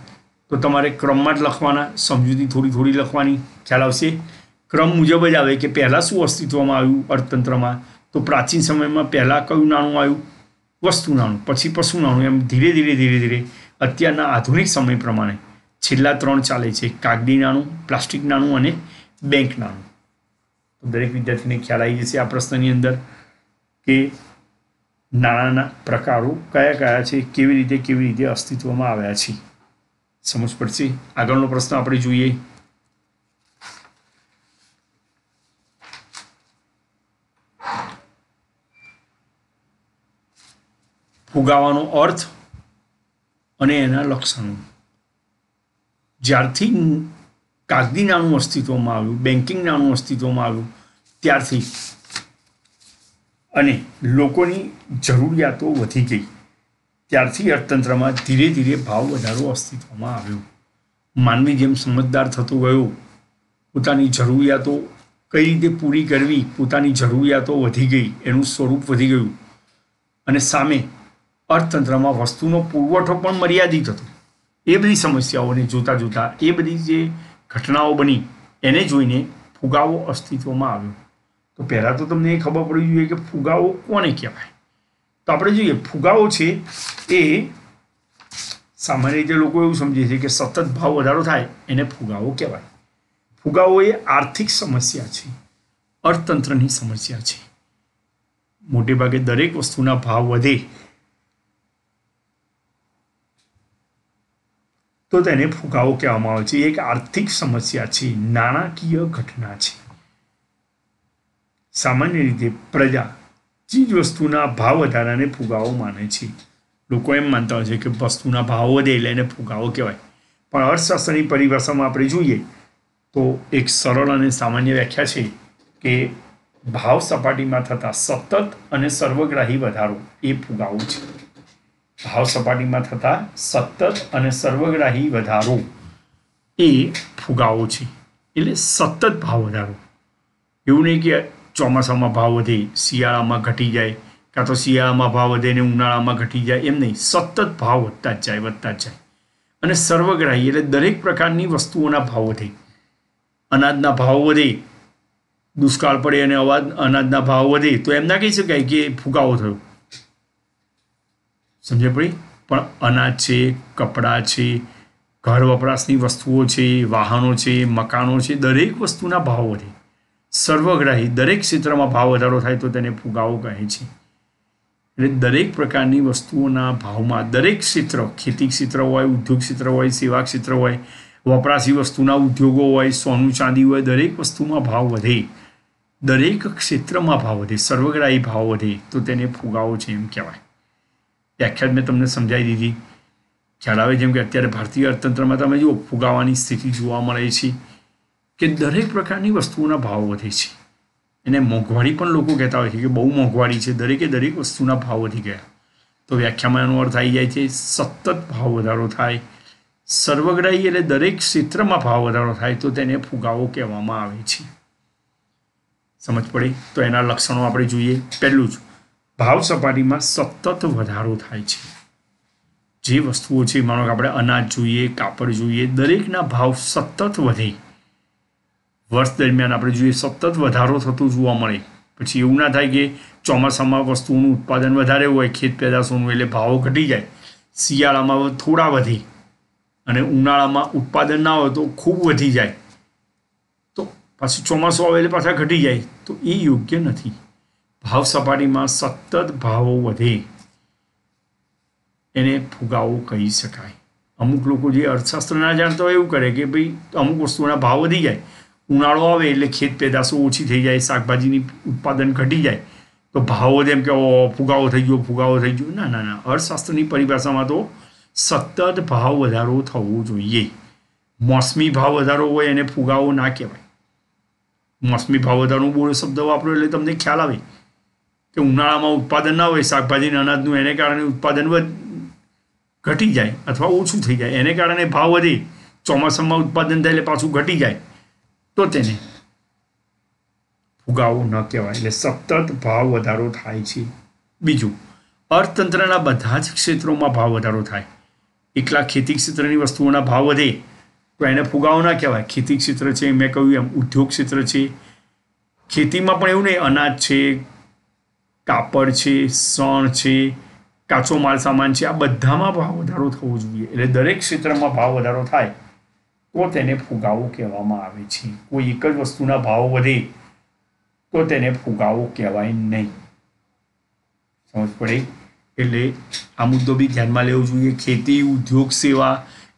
તો તમારે ક્રમમાં જ લખવાના સમજૂતી થોડી થોડી લખવાની ખ્યાલ આવશે ક્રમ મુજબ જ આવે કે પહેલાં શું અસ્તિત્વમાં આવ્યું અર્થતંત્રમાં તો પ્રાચીન સમયમાં પહેલાં કયું નાણું આવ્યું વસ્તુ નાણું પછી પશુ નાણું એમ ધીરે ધીરે ધીરે ધીરે અત્યારના આધુનિક સમય પ્રમાણે છેલ્લા ત્રણ ચાલે છે કાગડી નાણું પ્લાસ્ટિક નાણું અને બેંક નાણું દરેક વિદ્યાર્થીને ખ્યાલ આવી જશે આ પ્રશ્નની અંદર કે નાણાંના પ્રકારો કયા કયા છે કેવી રીતે કેવી રીતે અસ્તિત્વમાં આવ્યા છે સમજ પડશે આગળનો પ્રશ્ન આપણે જોઈએ ફુગાવાનો અર્થ અને એના લક્ષણો જ્યારથી કાગદી નાણું અસ્તિત્વમાં આવ્યું બેન્કિંગ નાનું અસ્તિત્વમાં આવ્યું ત્યારથી અને લોકોની જરૂરિયાતો વધી ગઈ ત્યારથી અર્થતંત્રમાં ધીરે ધીરે ભાવ વધારો અસ્તિત્વમાં આવ્યો માનવી જેમ સમજદાર થતો ગયો પોતાની જરૂરિયાતો કઈ રીતે પૂરી કરવી પોતાની જરૂરિયાતો વધી ગઈ એનું સ્વરૂપ વધી ગયું અને સામે અર્થતંત્રમાં વસ્તુનો પુરવઠો પણ મર્યાદિત હતો એ બધી સમસ્યાઓને જોતા જોતા એ બધી જે ઘટનાઓ બની એને જોઈને ફુગાવો અસ્તિત્વમાં આવ્યો તો પહેલાં તો તમને એ ખબર પડવી જોઈએ કે ફુગાવો કોને કહેવાય તો આપણે જોઈએ ફુગાવો છે એ સામાન્ય રીતે લોકો એવું સમજે છે કે સતત ભાવ વધારો થાય એને ફુગાવો કહેવાય ફુગાવો એ આર્થિક સમસ્યા છે અર્થતંત્રની સમસ્યા છે મોટે ભાગે દરેક વસ્તુના ભાવ વધે તો તેને ફુગાવો કહેવામાં આવે છે એક આર્થિક સમસ્યા છે નાણાકીય ઘટના છે સામાન્ય રીતે પ્રજા ચીજ વસ્તુના ભાવ વધારાને ફુગાવો માને છે લોકો એમ માનતા હોય છે કે વસ્તુના ભાવ વધે એટલે એને ફુગાવો કહેવાય પણ અર્થશાસ્ત્રની પરિભાષામાં આપણે જોઈએ તો એક સરળ અને સામાન્ય વ્યાખ્યા છે કે ભાવ સપાટીમાં થતા સતત અને સર્વગ્રાહી વધારો એ ફુગાવો છે ભાવ સપાટીમાં થતા સતત અને સર્વગ્રાહી વધારો એ ફુગાવો છે એટલે સતત ભાવ વધારો એવું નહીં કે ચોમાસામાં ભાવ વધે શિયાળામાં ઘટી જાય કાં તો શિયાળામાં ભાવ વધે ને ઉનાળામાં ઘટી જાય એમ નહીં સતત ભાવ વધતા જ જાય વધતા જ જાય અને સર્વગ્રાહી એટલે દરેક પ્રકારની વસ્તુઓના ભાવ વધે અનાજના ભાવ વધે દુષ્કાળ પડે અને અવાજ અનાજના ભાવ વધે તો એમ ના કહી શકાય કે ફુગાવો થયો સમજે પડી પણ અનાજ છે કપડાં છે ઘર વપરાશની વસ્તુઓ છે વાહનો છે મકાનો છે દરેક વસ્તુના ભાવ વધે સર્વગ્રાહી દરેક ક્ષેત્રમાં ભાવ વધારો થાય તો તેને ફુગાવો કહે છે એટલે દરેક પ્રકારની વસ્તુઓના ભાવમાં દરેક ક્ષેત્ર ખેતી ક્ષેત્ર હોય ઉદ્યોગ ક્ષેત્ર હોય સેવા ક્ષેત્ર હોય વપરાશી વસ્તુના ઉદ્યોગો હોય સોનું ચાંદી હોય દરેક વસ્તુમાં ભાવ વધે દરેક ક્ષેત્રમાં ભાવ વધે સર્વગ્રાહી ભાવ વધે તો તેને ફુગાવો છે એમ કહેવાય વ્યાખ્યાત મેં તમને સમજાવી દીધી ખ્યાલ આવે જેમ કે અત્યારે ભારતીય અર્થતંત્રમાં તમે જુઓ ફુગાવાની સ્થિતિ જોવા મળે છે કે દરેક પ્રકારની વસ્તુઓના ભાવ વધે છે એને મોંઘવારી પણ લોકો કહેતા હોય છે કે બહુ મોંઘવારી છે દરેકે દરેક વસ્તુના ભાવ વધી ગયા તો વ્યાખ્યામાં એનો અર્થ આવી જાય છે સતત ભાવ વધારો થાય સર્વગ્રાહી એટલે દરેક ક્ષેત્રમાં ભાવ વધારો થાય તો તેને ફુગાવો કહેવામાં આવે છે સમજ પડે તો એના લક્ષણો આપણે જોઈએ પહેલું જ ભાવ સપાટીમાં સતત વધારો થાય છે જે વસ્તુઓ છે માનો કે આપણે અનાજ જોઈએ કાપડ જોઈએ દરેકના ભાવ સતત વધે વર્ષ દરમિયાન આપણે જોઈએ સતત વધારો થતો જોવા મળે પછી એવું ના થાય કે ચોમાસામાં વસ્તુઓનું ઉત્પાદન વધારે હોય ખેત પેદાશોનું એટલે ભાવો ઘટી જાય શિયાળામાં થોડા વધે અને ઉનાળામાં ઉત્પાદન ના હોય તો ખૂબ વધી જાય તો પછી ચોમાસું આવે એટલે પાછા ઘટી જાય તો એ યોગ્ય નથી ભાવ સપાટીમાં સતત ભાવો વધે એને ફુગાવો કહી શકાય અમુક લોકો જે અર્થશાસ્ત્ર ના જાણતા હોય એવું કરે કે ભાઈ અમુક વસ્તુના ભાવ વધી જાય ઉનાળો આવે એટલે ખેત પેદાશો ઓછી થઈ જાય શાકભાજીની ઉત્પાદન ઘટી જાય તો ભાવો જેમ કે ફુગાવો થઈ ગયો ફુગાવો થઈ ગયો ના ના ના અર્થશાસ્ત્રની પરિભાષામાં તો સતત ભાવ વધારો થવો જોઈએ મોસમી ભાવ વધારો હોય એને ફુગાવો ના કહેવાય મોસમી ભાવ વધારો બોલો શબ્દ વાપરો એટલે તમને ખ્યાલ આવે કે ઉનાળામાં ઉત્પાદન ના હોય શાકભાજીના અનાજનું એને કારણે ઉત્પાદન વધ ઘટી જાય અથવા ઓછું થઈ જાય એને કારણે ભાવ વધે ચોમાસામાં ઉત્પાદન થાય એટલે પાછું ઘટી જાય તો તેને ફુગાવો ન કહેવાય એટલે સતત ભાવ વધારો થાય છે બીજું અર્થતંત્રના બધા જ ક્ષેત્રોમાં ભાવ વધારો થાય એકલા ખેતી ક્ષેત્રની વસ્તુઓના ભાવ વધે તો એને ફુગાવો ના કહેવાય ખેતી ક્ષેત્ર છે મેં કહ્યું એમ ઉદ્યોગ ક્ષેત્ર છે ખેતીમાં પણ એવું નહીં અનાજ છે કાપડ છે સણ છે કાચો માલ સામાન છે આ બધામાં ભાવ વધારો થવો જોઈએ એટલે દરેક ક્ષેત્રમાં ભાવ વધારો થાય તો તેને ફુગાવો કહેવામાં આવે છે કોઈ એક જ વસ્તુના ભાવ વધે તો તેને ફુગાવો કહેવાય નહીં સમજ પડે એટલે આ મુદ્દો બી ધ્યાનમાં લેવો જોઈએ ખેતી ઉદ્યોગ સેવા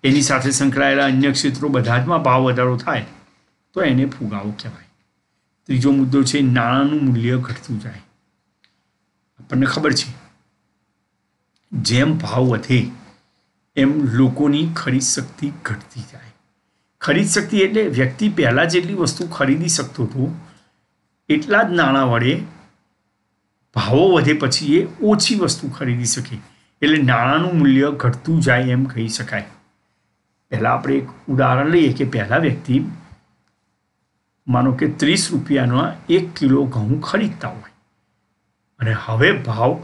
એની સાથે સંકળાયેલા અન્ય ક્ષેત્રો બધા જમાં ભાવ વધારો થાય તો એને ફુગાવો કહેવાય ત્રીજો મુદ્દો છે નાણાંનું મૂલ્ય ઘટતું જાય આપણને ખબર છે જેમ ભાવ વધે એમ લોકોની ખરીદ શક્તિ ઘટતી જાય ખરીદ શક્તિ એટલે વ્યક્તિ પહેલાં જેટલી વસ્તુ ખરીદી શકતો હતો એટલા જ નાણાં વડે ભાવો વધે પછી એ ઓછી વસ્તુ ખરીદી શકે એટલે નાણાંનું મૂલ્ય ઘટતું જાય એમ કહી શકાય પહેલાં આપણે એક ઉદાહરણ લઈએ કે પહેલાં વ્યક્તિ માનો કે ત્રીસ રૂપિયાના એક કિલો ઘઉં ખરીદતા હોય અને હવે ભાવ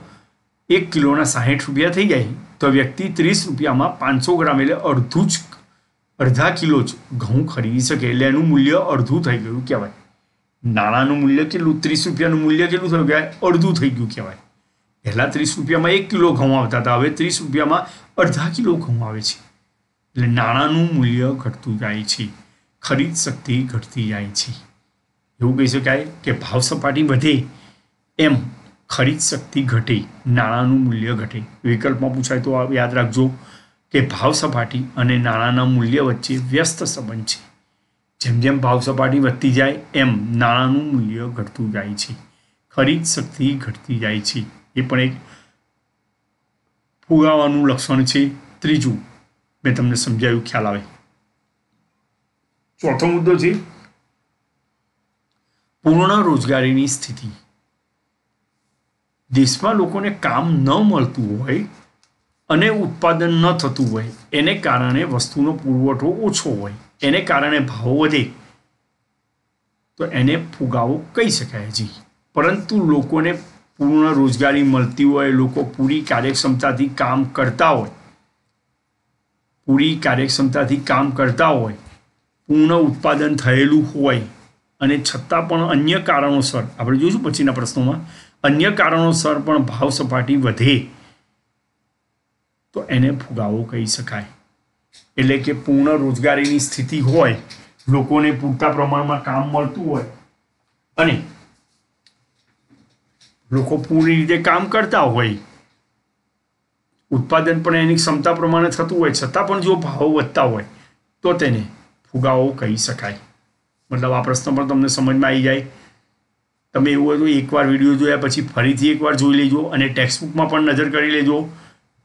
એક કિલોના સાહીઠ રૂપિયા થઈ જાય તો વ્યક્તિ ત્રીસ રૂપિયામાં પાંચસો ગ્રામ એટલે અડધું જ અડધા કિલો જ ઘઉં ખરીદી શકે એટલે એનું મૂલ્ય અડધું થઈ ગયું કહેવાય નાણાંનું મૂલ્ય કેટલું ત્રીસ રૂપિયાનું મૂલ્ય કેટલું થયું કહેવાય અડધું થઈ ગયું કહેવાય પહેલાં ત્રીસ રૂપિયામાં એક કિલો ઘઉં આવતા હતા હવે ત્રીસ રૂપિયામાં અડધા કિલો ઘઉં આવે છે એટલે નાણાંનું મૂલ્ય ઘટતું જાય છે ખરીદ શક્તિ ઘટતી જાય છે એવું કહી શકાય કે ભાવ સપાટી વધે એમ ખરીદ શક્તિ ઘટે નાણાંનું મૂલ્ય ઘટે વિકલ્પમાં પૂછાય તો યાદ રાખજો કે ભાવ સપાટી અને નાણાંના મૂલ્ય વચ્ચે વ્યસ્ત સંબંધ છે જેમ જેમ ભાવ સપાટી વધતી જાય એમ નાણાંનું મૂલ્ય ઘટતું જાય છે ખરીદ શક્તિ ઘટતી જાય છે એ પણ એક ફુગાવાનું લક્ષણ છે ત્રીજું મેં તમને સમજાયું ખ્યાલ આવે ચોથો મુદ્દો છે પૂર્ણ રોજગારીની સ્થિતિ દેશમાં લોકોને કામ ન મળતું હોય અને ઉત્પાદન ન થતું હોય એને કારણે વસ્તુનો પુરવઠો ઓછો હોય એને કારણે ભાવ વધે તો એને ફુગાવો કહી શકાય જી પરંતુ લોકોને પૂર્ણ રોજગારી મળતી હોય લોકો પૂરી કાર્યક્ષમતાથી કામ કરતા હોય પૂરી કાર્યક્ષમતાથી કામ કરતા હોય પૂર્ણ ઉત્પાદન થયેલું હોય અને છતાં પણ અન્ય કારણોસર આપણે જોઈશું પછીના પ્રશ્નોમાં અન્ય કારણોસર પણ ભાવ સપાટી વધે તો એને ફુગાવો કહી શકાય એટલે કે પૂર્ણ રોજગારીની સ્થિતિ હોય લોકોને પૂરતા પ્રમાણમાં કામ મળતું હોય અને લોકો પૂરી રીતે કામ કરતા હોય ઉત્પાદન પણ એની ક્ષમતા પ્રમાણે થતું હોય છતાં પણ જો ભાવો વધતા હોય તો તેને ફુગાવો કહી શકાય મતલબ આ પ્રશ્ન પણ તમને સમજમાં આવી જાય તમે એવું હતું એકવાર વિડીયો જોયા પછી ફરીથી એકવાર જોઈ લેજો અને ટેક્સ્ટબુકમાં પણ નજર કરી લેજો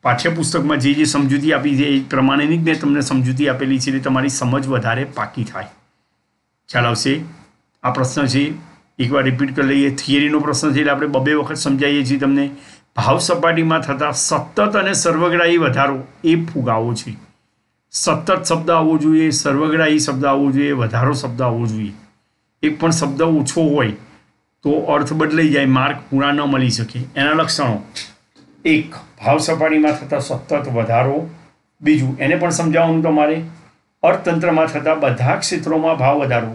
પાઠ્યપુસ્તકમાં જે જે સમજૂતી આપી છે એ પ્રમાણેની જ મેં તમને સમજૂતી આપેલી છે એટલે તમારી સમજ વધારે પાકી થાય ખ્યાલ આવશે આ પ્રશ્ન છે એકવાર રિપીટ કરી લઈએ થિયરીનો પ્રશ્ન છે એટલે આપણે બબે વખત સમજાવીએ છીએ તમને ભાવ સપાટીમાં થતા સતત અને સર્વગ્રાહી વધારો એ ફુગાવો છે સતત શબ્દ આવવો જોઈએ સર્વગ્રાહી શબ્દ આવવો જોઈએ વધારો શબ્દ આવવો જોઈએ એક પણ શબ્દ ઓછો હોય તો અર્થ બદલાઈ જાય માર્ક પૂરા ન મળી શકે એના લક્ષણો એક ભાવ સપાટીમાં થતા સતત વધારો બીજું એને પણ સમજાવવાનું તમારે અર્થતંત્રમાં થતા બધા ક્ષેત્રોમાં ભાવ વધારો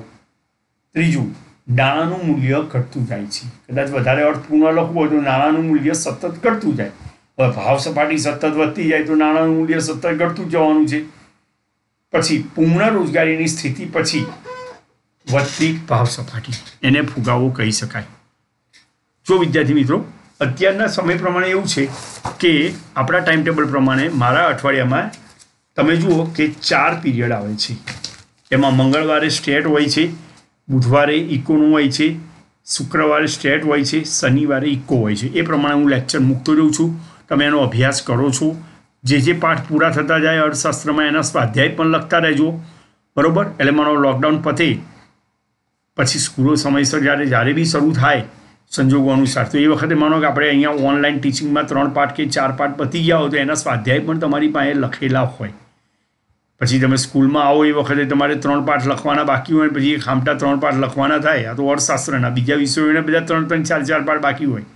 ત્રીજું નાણાંનું મૂલ્ય ઘટતું જાય છે કદાચ વધારે અર્થ પૂર્ણ લખવું હોય તો નાણાંનું મૂલ્ય સતત ઘટતું જાય હવે ભાવ સપાટી સતત વધતી જાય તો નાણાંનું મૂલ્ય સતત ઘટતું જવાનું છે પછી પૂર્ણ રોજગારીની સ્થિતિ પછી વધતી ભાવ સપાટી એને ફુગાવો કહી શકાય જો વિદ્યાર્થી મિત્રો અત્યારના સમય પ્રમાણે એવું છે કે આપણા ટાઈમ ટેબલ પ્રમાણે મારા અઠવાડિયામાં તમે જુઓ કે ચાર પીરિયડ આવે છે એમાં મંગળવારે સ્ટેટ હોય છે બુધવારે ઇકોનું હોય છે શુક્રવારે સ્ટેટ હોય છે શનિવારે ઇકો હોય છે એ પ્રમાણે હું લેક્ચર મૂકતો રહું છું તમે એનો અભ્યાસ કરો છો જે જે પાઠ પૂરા થતા જાય અર્થશાસ્ત્રમાં એના સ્વાધ્યાય પણ લખતા રહેજો બરાબર એટલે મારો લોકડાઉન પતે પછી સ્કૂલો સમયસર જ્યારે જ્યારે બી શરૂ થાય સંજોગો અનુસાર તો એ વખતે માનો કે આપણે અહીંયા ઓનલાઈન ટીચિંગમાં ત્રણ પાઠ કે ચાર પાઠ પતી ગયા હોય તો એના સ્વાધ્યાય પણ તમારી પાસે લખેલા હોય પછી તમે સ્કૂલમાં આવો એ વખતે તમારે ત્રણ પાઠ લખવાના બાકી હોય પછી એક ખામટા ત્રણ પાઠ લખવાના થાય આ તો અર્થશાસ્ત્રના બીજા વિષયોને બધા ત્રણ ત્રણ ચાર ચાર પાઠ બાકી હોય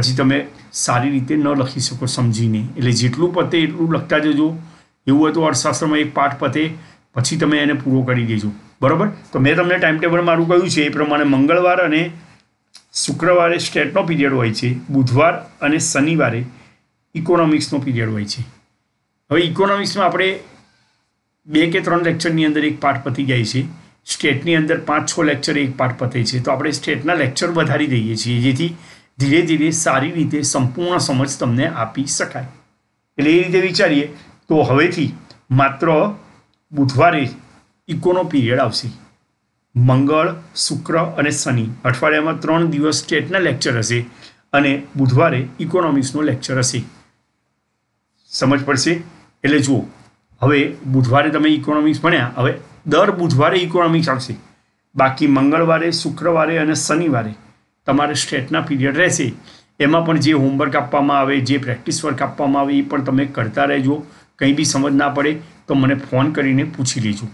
પછી તમે સારી રીતે ન લખી શકો સમજીને એટલે જેટલું પતે એટલું લખતા જજો એવું હોય તો અર્થશાસ્ત્રમાં એક પાઠ પતે પછી તમે એને પૂરો કરી દેજો બરાબર તો મેં તમને ટાઈમ ટેબલ મારું કહ્યું છે એ પ્રમાણે મંગળવાર અને શુક્રવારે સ્ટેટનો પીરિયડ હોય છે બુધવાર અને શનિવારે ઇકોનોમિક્સનો પીરિયડ હોય છે હવે ઇકોનોમિક્સમાં આપણે બે કે ત્રણ લેક્ચરની અંદર એક પાઠ પતી જાય છે સ્ટેટની અંદર પાંચ છ લેક્ચર એક પાઠ પતે છે તો આપણે સ્ટેટના લેક્ચર વધારી દઈએ છીએ જેથી ધીરે ધીરે સારી રીતે સંપૂર્ણ સમજ તમને આપી શકાય એટલે એ રીતે વિચારીએ તો હવેથી માત્ર બુધવારે ઇકોનો પીરિયડ આવશે મંગળ શુક્ર અને શનિ અઠવાડિયામાં ત્રણ દિવસ સ્ટેટના લેક્ચર હશે અને બુધવારે ઇકોનોમિક્સનો લેક્ચર હશે સમજ પડશે એટલે જુઓ હવે બુધવારે તમે ઇકોનોમિક્સ ભણ્યા હવે દર બુધવારે ઇકોનોમિક્સ આવશે બાકી મંગળવારે શુક્રવારે અને શનિવારે તમારે સ્ટેટના પીરિયડ રહેશે એમાં પણ જે હોમવર્ક આપવામાં આવે જે પ્રેક્ટિસ વર્ક આપવામાં આવે એ પણ તમે કરતા રહેજો કંઈ બી સમજ ના પડે તો મને ફોન કરીને પૂછી લેજો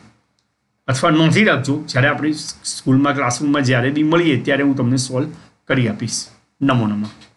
અથવા નોંધી રાખજો જ્યારે આપણે સ્કૂલમાં ક્લાસરૂમમાં જ્યારે બી મળીએ ત્યારે હું તમને સોલ્વ કરી આપીશ નમો નમઃ